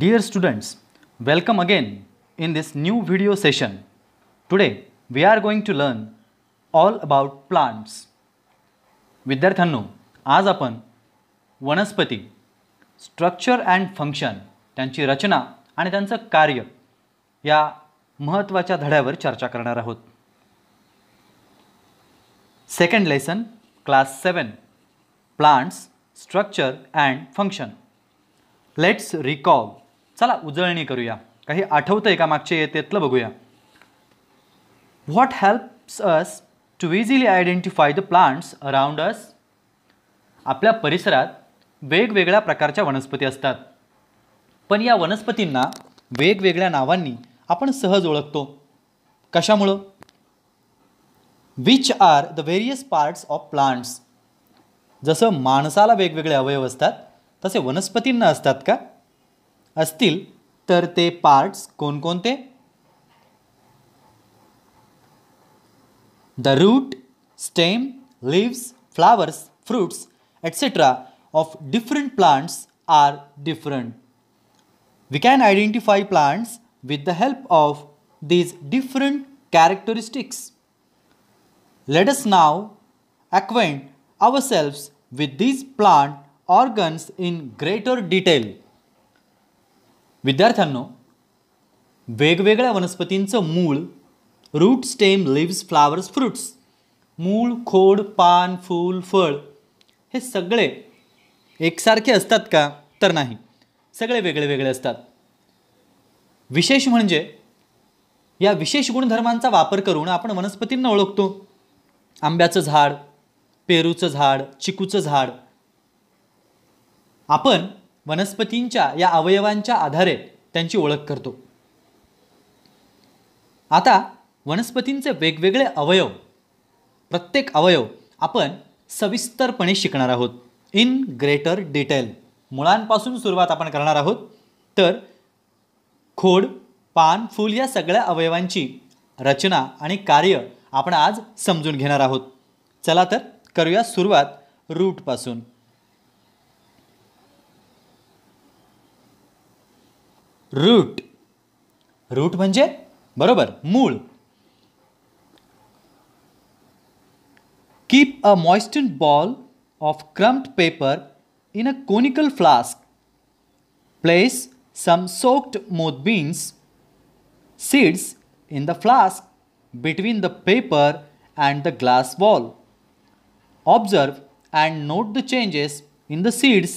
Dear students, welcome again in this new video session today we are going to learn all about plants विद्यार्थ्यांनो आज आपण वनस्पती structure and function त्यांची रचना आणि त्यांचं कार्य या महत्त्वाच्या धड्यावर चर्चा करणार आहोत second lesson class seven plants structure and function let's recall चला उजळणी करूया काही आठवतं आहे का मागच्या येतेतलं बघूया what helps us to easily identify the plants around us आपल्या परिसरात वेगवेगळ्या प्रकारच्या वनस्पती असतात पण या वनस्पतींना वेगवेगळ्या नावांनी आपण सहज ओळखतो कशामुळं which are the various parts of plants जसं माणसाला वेगवेगळे अवयव असतात तसे वनस्पतींना असतात का Uh, are तर ते पार्ट्स कोणकोणते The root, stem, leaves, flowers, fruits, etc. of different plants are different. We can identify plants with the help of these different characteristics. Let us now acquaint ourselves with these plant organs in greater detail. विद्यार्थ्यांनो वेगवेगळ्या वनस्पतींचं मूळ root stem leaves flowers fruits मूळ खोड पान फूल फळ हे सगळे एकसारखे असतात का तर नाही सगळे वेगळे वेगळे असतात विशेष म्हणजे या विशेष गुणधर्मांचा वापर करून आपण वनस्पतींना ओळखतो आंब्याचं झाड पेरूचं झाड चिकूचं झाड आपण वनस्पतींच्या या अवयवांच्या आधारे त्यांची ओळख करतो आता वनस्पतींचे वेगवेगळे अवयव प्रत्येक अवयव आपण सविस्तरपणे शिकणार आहोत इन ग्रेटर डिटेल मुळांपासून सुरुवात आपण करणार आहोत तर खोड पान फूल या सगळ्या अवयवांची रचना आणि कार्य आपण आज समजून घेणार आहोत चला तर करूया सुरुवात रूटपासून Root, root, म्हणजे बरोबर मूळ Keep a moistened ball of क्रम्ड paper in a conical flask. Place some soaked moth beans seeds in the flask between the paper and the glass wall. Observe and note the changes in the seeds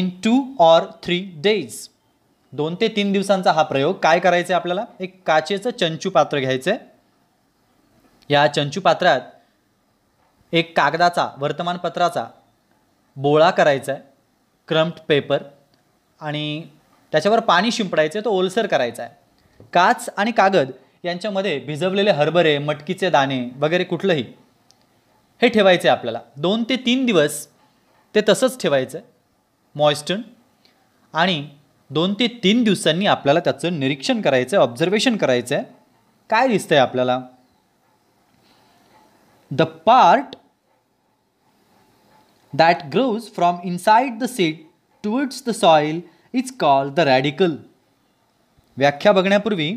in 2 or 3 days. दोन ते तीन दिवसांचा हा प्रयोग काय करायचं आहे आपल्याला एक काचेचं चंचू पात्र घ्यायचं आहे या चंचू पात्रात एक कागदाचा वर्तमानपत्राचा बोळा करायचा आहे क्रम्प्ट पेपर आणि त्याच्यावर पाणी शिंपडायचं तो ओलसर करायचा आहे काच आणि कागद यांच्यामध्ये भिजवलेले हरभरे मटकीचे दाणे वगैरे कुठलंही हे ठेवायचे आपल्याला दोन ते तीन दिवस ते तसंच ठेवायचं आहे मॉइस्टन आणि दोन ते तीन दिवसांनी आपल्याला त्याचं निरीक्षण करायचं आहे ऑब्झर्वेशन करायचं आहे काय दिसतंय आपल्याला the part that grows from inside the seed towards the soil is call the radicle व्याख्या बघण्यापूर्वी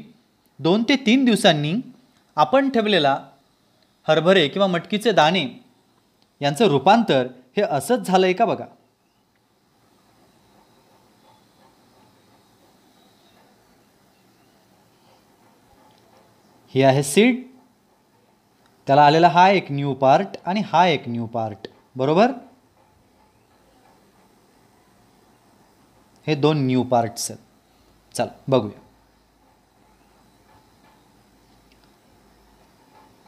दोन ते तीन दिवसांनी आपण ठेवलेला हरभरे किंवा मटकीचे दाणे यांचं रूपांतर हे असंच झालं आहे का बघा हे आहे सीड त्याला आलेला हा एक न्यू पार्ट आणि हा एक न्यू पार्ट बरोबर हे दोन न्यू पार्ट्स आहेत चला बघूया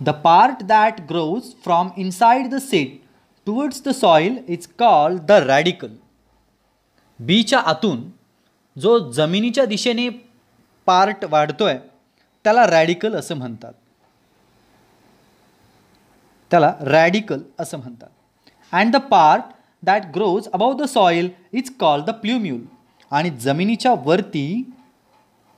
the part that grows from inside the seed towards the soil is called the radicle बीच्या आतून जो जमिनीच्या दिशेने पार्ट वाढतोय त्याला रॅडिकल असं म्हणतात त्याला रॅडिकल असं म्हणतात and the part that grows above the soil is called the plumule आणि जमिनीच्या वरती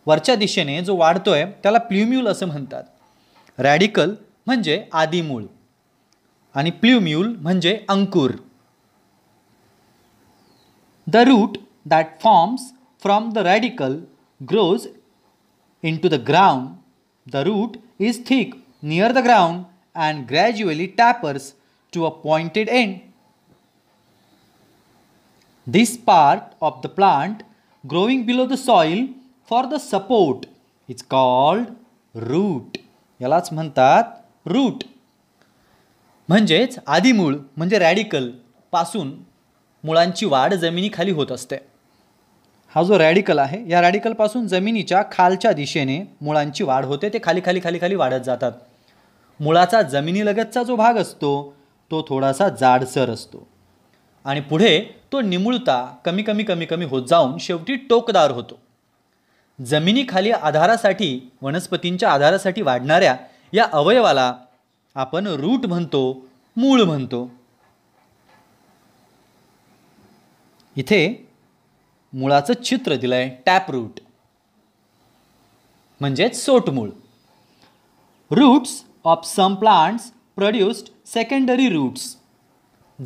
वरच्या दिशेने जो वाढतो आहे त्याला प्ल्युम्युल असं म्हणतात रॅडिकल म्हणजे आदिमूळ आणि प्ल्युम्युल म्हणजे अंकुर the root that forms from the radicle grows into the ground The root is thick near the ground and gradually tapers to a pointed end. This part of the plant growing below the soil for the support is called root. यालाच म्हणतात route म्हणजेच आधी मूळ म्हणजे radical पासून मुळांची वाढ खाली होत असते हा जो रॅडिकल आहे या रॅडिकलपासून जमिनीच्या खालच्या दिशेने मुळांची वाढ होते ते खाली खाली खाली खाली वाढत जातात मुळाचा जमिनीलगतचा जो भाग असतो तो थोडासा जाडसर असतो आणि पुढे तो निमुळता कमी कमी कमी कमी होत जाऊन शेवटी टोकदार होतो जमिनीखाली आधारासाठी वनस्पतींच्या आधारासाठी वाढणाऱ्या या अवयवाला आपण रूट म्हणतो मूळ म्हणतो इथे मुळाचं चित्र दिलं आहे टॅप रूट म्हणजेच सोटमूळ roots of some plants produced secondary roots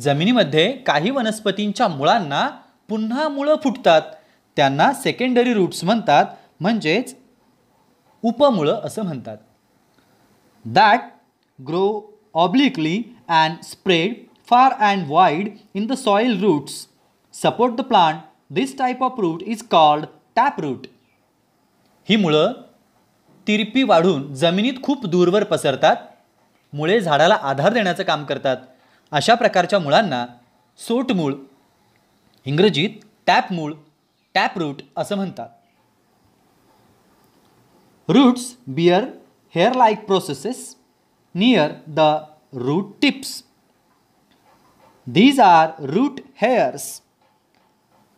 जमिनीमध्ये काही वनस्पतींच्या मुळांना पुन्हा मुळं फुटतात त्यांना सेकंडरी रूट्स म्हणतात म्हणजेच उपमुळं असं म्हणतात that grow obliquely and spread far and wide in the soil roots support the plant this type of root is called tap root ही मुळं तिरपी वाढून जमिनीत खूप दूरवर पसरतात मुळे झाडाला आधार देण्याचं काम करतात अशा प्रकारच्या मुळांना सोटमूळ इंग्रजीत टॅप मूळ टॅप रूट असं म्हणतात roots bear hair like processes near the root tips these are root hairs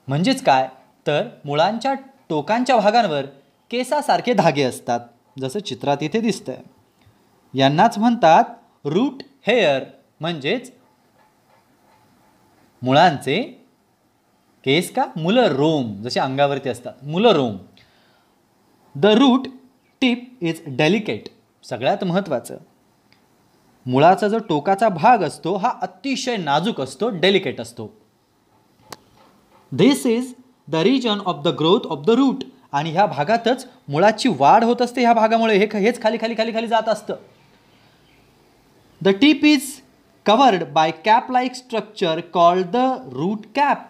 म्हणजेच काय तर मुळांच्या टोकांच्या भागांवर केसासारखे धागे असतात जसं चित्रात इथे दिसतं यांनाच म्हणतात रूट हेअर म्हणजेच मुळांचे केस का मुलं रोम जसे अंगावरती असतात मुलं रोम the root tip is delicate सगळ्यात महत्त्वाचं मुळाचा जो टोकाचा भाग असतो हा अतिशय नाजूक असतो डेलिकेट असतो this is the region of the growth of the root आणि ह्या भागातच मुळाची वाढ होत असते ह्या भागामुळे हे हेच खाली खाली खाली खाली जात असतं the tip is covered by cap like structure called the root cap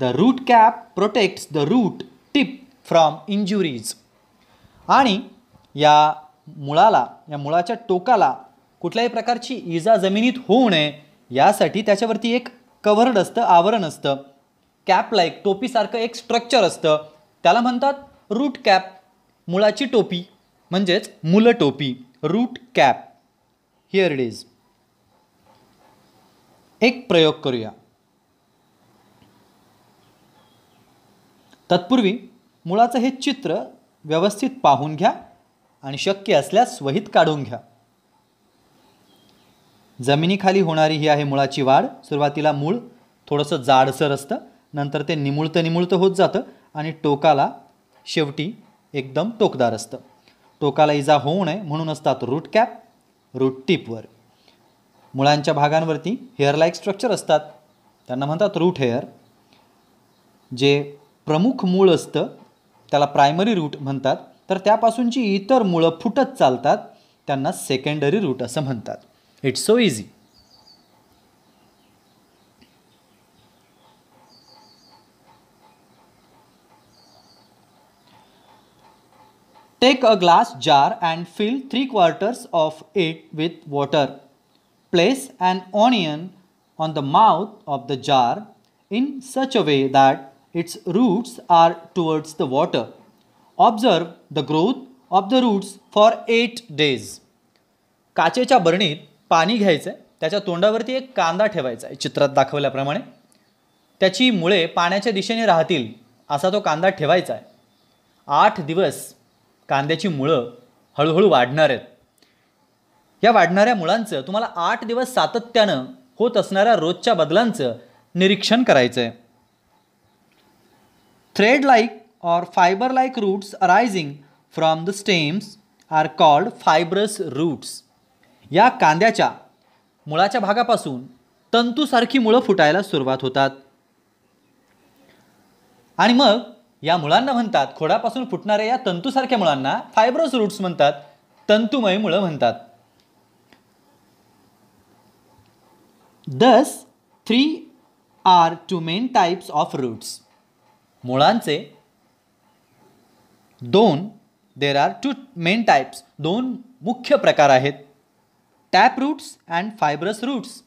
the root cap protects the root tip from injuries आणि या मुळाला या मुळाच्या टोकाला कुठल्याही प्रकारची इजा जमिनीत होऊ नये यासाठी त्याच्यावरती एक कव्हर्ड असतं आवरण असतं कॅपला एक टोपीसारखं एक स्ट्रक्चर असतं त्याला म्हणतात रूट कॅप मुळाची टोपी म्हणजेच मुलं टोपी root cap here it is एक प्रयोग करूया तत्पूर्वी मुळाचं हे चित्र व्यवस्थित पाहून घ्या आणि शक्य असल्यास वहीत काढून घ्या जमिनीखाली होणारी ही आहे मुळाची वाढ सुरुवातीला मूळ थोडंसं जाडसर असतं नंतर ते निमुळतं निमुळतं होत जातं आणि टोकाला शेवटी एकदम टोकदार असतं टोकाला इजा होऊ नये म्हणून असतात रूट कॅप रूट टिपवर मुळांच्या भागांवरती हेअर लाईक स्ट्रक्चर असतात त्यांना म्हणतात रूट हेअर जे प्रमुख मूळ असतं त्याला प्रायमरी रूट म्हणतात तर त्यापासूनची इतर मुळं फुटत चालतात त्यांना सेकंडरी रूट असं म्हणतात it's so easy take a glass jar and fill three quarters of it with water place and onion on the mouth of the jar in such a way that its roots are towards the water observe the growth of the roots for eight days काचेच्या बरणीत पाणी घ्यायचं आहे त्याच्या तोंडावरती एक कांदा ठेवायचा आहे चित्रात दाखवल्याप्रमाणे त्याची मुळे पाण्याच्या दिशेने राहतील असा तो कांदा ठेवायचा आहे आठ दिवस कांद्याची मुळं हळूहळू वाढणार आहेत या वाढणाऱ्या मुळांचं तुम्हाला आठ दिवस सातत्यानं होत असणाऱ्या रोजच्या बदलांचं निरीक्षण करायचं आहे thread like or fibre like roots arising from the stems are called fibrous roots या कांद्याच्या मुळाच्या भागापासून तंतूसारखी मुळं फुटायला सुरुवात होतात आणि मग या मुळांना म्हणतात खोडापासून फुटणाऱ्या या तंतूसारख्या मुळांना फायब्रोस रूट्स म्हणतात तंतुमय मुळं म्हणतात thus there are two main types of roots मुळांचे दोन there are two main types दोन मुख्य प्रकार आहेत tap roots and fibrous roots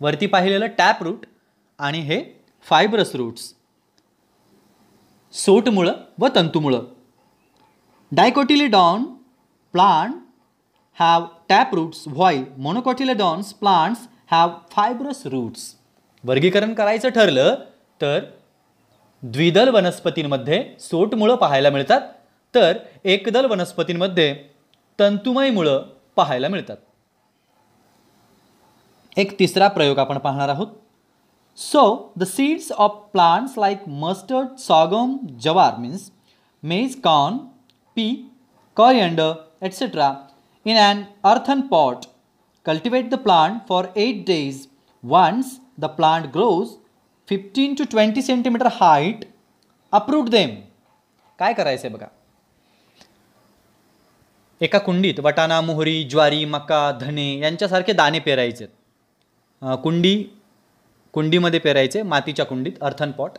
वरती पाहिलेलं टॅप रूट आणि हे फायब्रस रूट्स सोटमुळं व तंतुमुळं dicotyledon plant have tap roots while monocotyledons plants have fibrous roots वर्गीकरण करायचं ठरलं तर द्विदल वनस्पतींमध्ये सोटमुळं पाहायला मिळतात तर एकदल वनस्पतींमध्ये तंतुमय मुळं पाहायला मिळतात एक तिसरा प्रयोग आपण पाहणार आहोत So the seeds of plants like mustard, sorghum, jawar means maize, corn, pea, coriander, etc. in an earthen pot. Cultivate the plant for 8 days. Once the plant grows 15 to 20 cm height, uproot them. काय करायचं आहे बघा एका कुंडीत वटाणा मोहरी ज्वारी मका धने यांच्यासारखे दाणे पेरायचे कुंडी कुंडीमध्ये पेरायचे मातीच्या कुंडीत अर्थन पॉट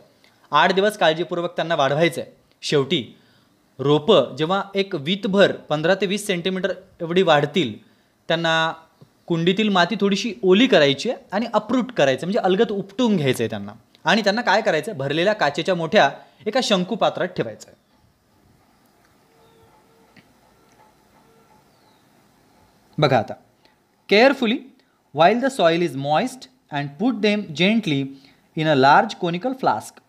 आठ दिवस काळजीपूर्वक त्यांना वाढवायचं आहे शेवटी रोपं जेव्हा एक वीतभर पंधरा ते वीस सेंटीमीटर एवढी वाढतील त्यांना कुंडीतील माती थोडीशी ओली करायची आहे आणि अप्रूट करायचं म्हणजे अलगत उपटून घ्यायचं आहे त्यांना आणि त्यांना काय करायचं भरलेल्या काचेच्या मोठ्या एका शंकू पात्रात ठेवायचं आहे बघा आता carefully while the soil is moist and put them gently in a large conical flask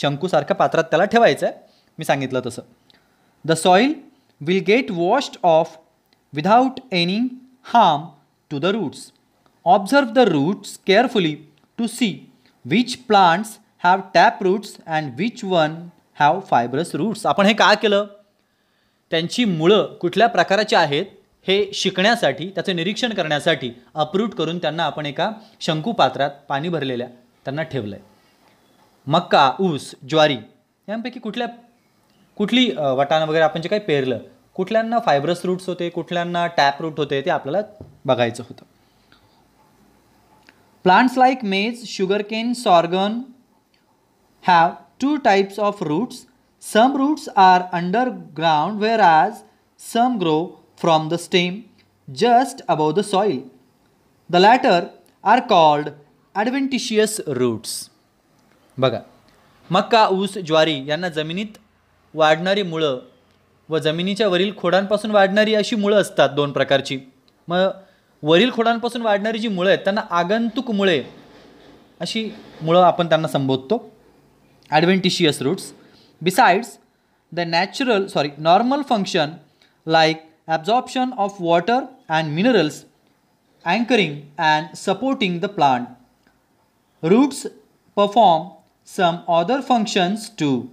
शंकूसारख्या पात्रात त्याला ठेवायचं आहे मी सांगितलं तसं the soil will get washed off without any harm to the roots observe the roots carefully to see which plants have tap roots and which one have fibrous roots आपण हे का केलं त्यांची मुळं कुठल्या प्रकाराची आहेत हे शिकण्यासाठी त्याचं निरीक्षण करण्यासाठी अप्रूट करून त्यांना आपण एका शंकू पात्रात पाणी भरलेल्या त्यांना ठेवलं आहे मक्का ऊस ज्वारी यांपैकी कुठल्या कुठली वटाणं वगैरे आपण जे काही पेरलं कुठल्यांना फायब्रस रूट्स होते कुठल्यांना टॅप रूट होते ते आपल्याला बघायचं होतं plants like maize sugarcane sorghum have two types of roots some roots are underground whereas some grow from the stem just above the soil. The latter are called adventitious roots. बघा मक्का ऊस ज्वारी यांना जमिनीत वाढणारी मुळं व जमिनीच्या वरील खोडांपासून वाढणारी अशी मुळं असतात दोन प्रकारची मग वरील खोडांपासून वाढणारी जी मुळं आहेत त्यांना आगंतुक मुळे अशी मुळं आपण त्यांना संबोधतो adventitious roots besides the natural sorry normal function like absorption of water and minerals, anchoring and supporting the plant. Roots perform some other functions too.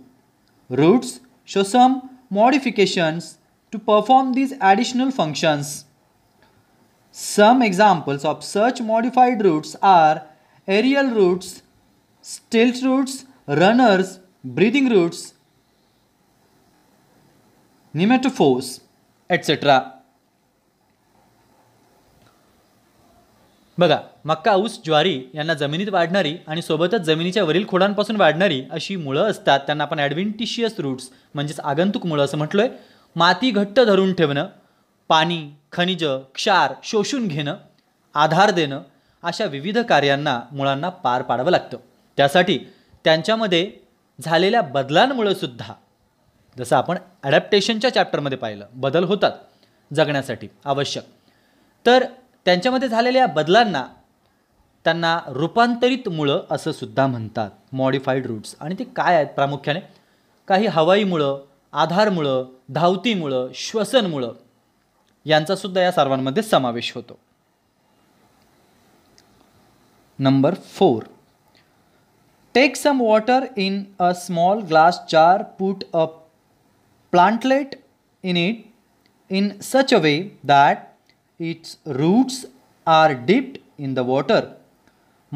Roots show some modifications to perform these additional functions. Some examples of such modified roots are aerial roots, stilt roots, runners, breathing roots, nematophores. Etcetera बघा मक्का ऊस ज्वारी यांना जमिनीत वाढणारी आणि सोबतच जमिनीच्या वरील खोडांपासून वाढणारी अशी मुळं असतात त्यांना आपण ॲडव्हेंटिशियस रूट्स म्हणजेच आगंतुक मुळं असं म्हटलो आहे माती घट्ट धरून ठेवणं पाणी खनिज क्षार शोषून घेणं आधार देणं अशा विविध कार्यांना मुळांना पार पाडावं लागतं त्यासाठी त्यांच्यामध्ये झालेल्या बदलांमुळं सुद्धा जसं आपण ॲडॅप्टेशनच्या चॅप्टरमध्ये पाहिलं बदल होतात जगण्यासाठी आवश्यक तर त्यांच्यामध्ये झालेल्या बदलांना त्यांना रूपांतरित मुळं असं सुद्धा म्हणतात मॉडिफाईड रूट्स आणि ते काय आहेत प्रामुख्याने काही हवाई मुळं आधारमुळं धावती श्वसनमुळं यांचासुद्धा या सर्वांमध्ये समावेश होतो number four take some water in a small glass चार put a plantlet in it in such a way that its roots are dipped in the water.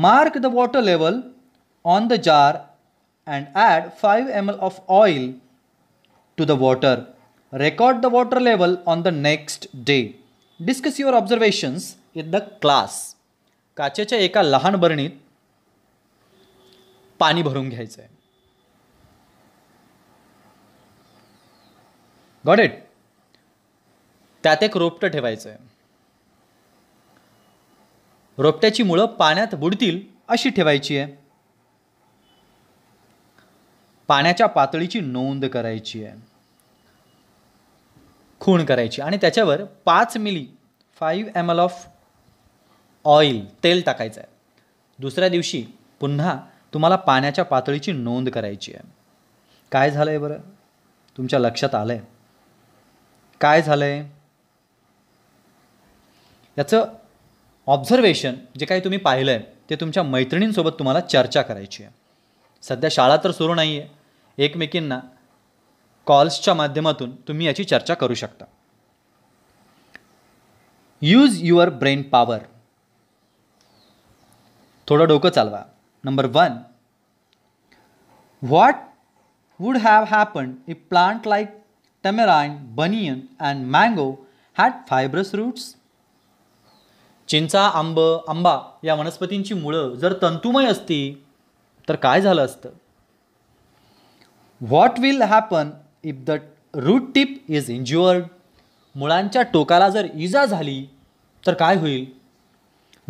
Mark the water level on the jar and add 5 ml of oil to the water. Record the water level on the next day. Discuss your observations in the class. काचेच्या एका लहान बरणीत पाणी भरून घ्यायचं आहे got it त्यात एक रोपटं ठेवायचं आहे रोपट्याची मुळं पाण्यात बुडतील अशी ठेवायची आहे पाण्याच्या पातळीची नोंद करायची आहे खूण करायची आणि त्याच्यावर पाच मिली five M L of oil तेल टाकायचं आहे दुसऱ्या दिवशी पुन्हा तुम्हाला पाण्याच्या पातळीची नोंद करायची आहे काय झालं आहे बरं तुमच्या लक्षात आलं आहे काय झालं आहे याचं ऑब्झर्वेशन जे काही तुम्ही पाहिलं आहे ते तुमच्या मैत्रिणींसोबत तुम्हाला चर्चा करायची आहे सध्या शाळा तर सुरू नाही आहे एकमेकींना कॉल्सच्या माध्यमातून तुम्ही याची चर्चा करू शकता यूज युअर ब्रेन पॉवर थोडं डोकं चालवा number one what would have happen a plant like tamarind, banyan, and mango had fibrous roots. चिंचा आंब आंबा या वनस्पतींची मुळं जर तंतुमय असती तर काय झालं असतं what will happen if the root tip is injured मुळांच्या टोकाला जर इजा झाली तर काय होईल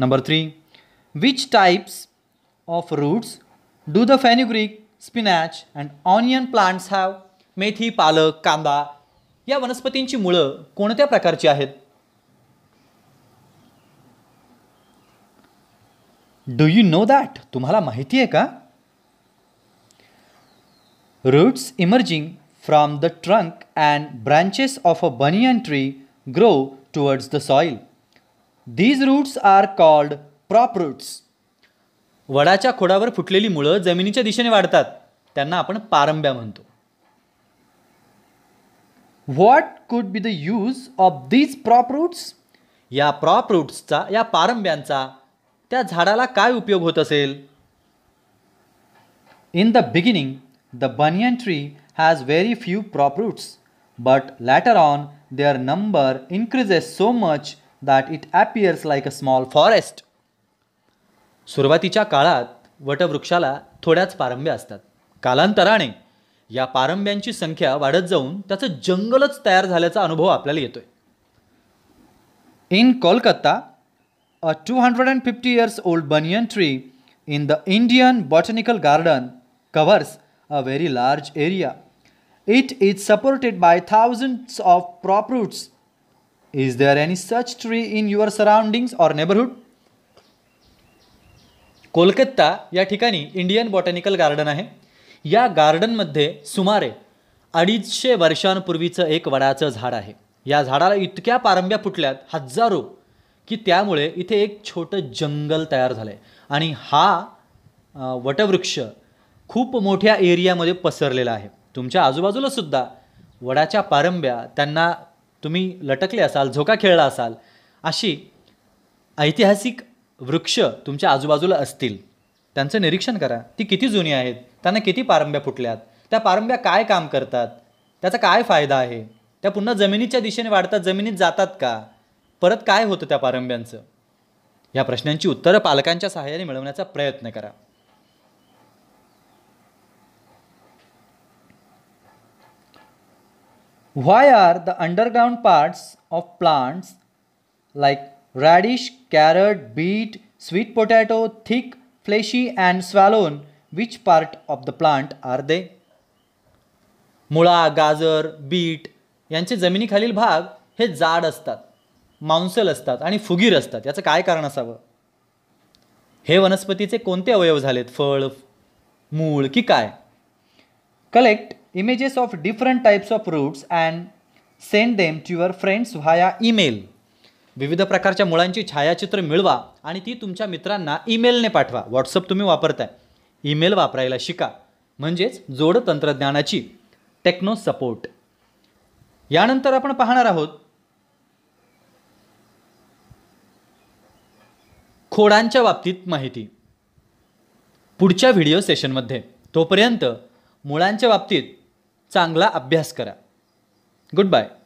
number three which types of roots do the fenugreek spinach and onion plants have मेथी पालक कांदा या वनस्पतींची मुळं कोणत्या प्रकारची आहेत डू यू नो दॅट तुम्हाला माहिती आहे का roots emerging from the trunk and branches of a banyan tree grow towards the soil these roots are called prop roots वडाच्या खोडावर फुटलेली मुळं जमिनीच्या दिशेने वाढतात त्यांना आपण पारंब्या म्हणतो what could be the use of these prop roots या प्रॉप रूट्सचा या पारंब्यांचा त्या झाडाला काय उपयोग होत असेल in the beginning the banyan tree has very few prop roots but later on their number increases so much that it appears like a small forest सुरुवातीच्या काळात वटवृक्षाला थोड्याच पारंब्या असतात कालांतराने या पारंब्यांची संख्या वाढत जाऊन त्याचं जंगलच तयार झाल्याचा अनुभव आपल्याला येतोय in Kolkata a two hundred and fifty years old banyan tree in the Indian botanical garden covers a very large area it is supported by thousands of prop roots is there any such tree in your surroundings or neighbourhood Kolkata या ठिकाणी Indian botanical garden आहे या गार्डनमध्ये सुमारे अडीचशे वर्षांपूर्वीचं एक वडाचं झाड आहे या झाडाला इतक्या पारंब्या फुटल्यात हजारो की त्यामुळे इथे एक छोटं जंगल तयार झालं आहे आणि हा वटवृक्ष खूप मोठ्या एरियामध्ये पसरलेला आहे तुमच्या आजूबाजूला सुद्धा वडाच्या पारंब्या त्यांना तुम्ही लटकले असाल झोका खेळला असाल अशी ऐतिहासिक वृक्ष तुमच्या आजूबाजूला असतील त्यांचं निरीक्षण करा ती किती जुनी आहेत त्यांना किती पारंब्या फुटल्यात त्या पारंब्या काय काम करतात त्याचा काय फायदा आहे त्या पुन्हा जमिनीच्या दिशेने वाढतात जमिनीत जातात का परत काय होतं त्या पारंब्यांचं या प्रश्नांची उत्तरं पालकांच्या सहाय्याने मिळवण्याचा प्रयत्न करा why are the underground parts of plants like radish carrot beet sweet potato thick fleshy and swollen which part of the plant are they मुळा गाजर बीट यांचे जमिनीखालील भाग हे जाड असतात मांसल असतात आणि फुगीर असतात याचं काय कारण असावं हे वनस्पतीचे कोणते अवयव झालेत फळ मूळ की काय collect images of different types of roots and send them to your friends via email विविध प्रकारच्या मुळांची छायाचित्र मिळवा आणि ती तुमच्या मित्रांना ईमेलने पाठवा व्हॉट्सअप तुम्ही वापरताय ईमेल वापरायला शिका म्हणजेच जोड तंत्रज्ञानाची टेक्नो सपोर्ट यानंतर आपण पाहणार आहोत खोडांच्या बाबतीत माहिती पुढच्या व्हिडिओ सेशनमध्ये तोपर्यंत मुळांच्या बाबतीत चांगला अभ्यास करा गुड बाय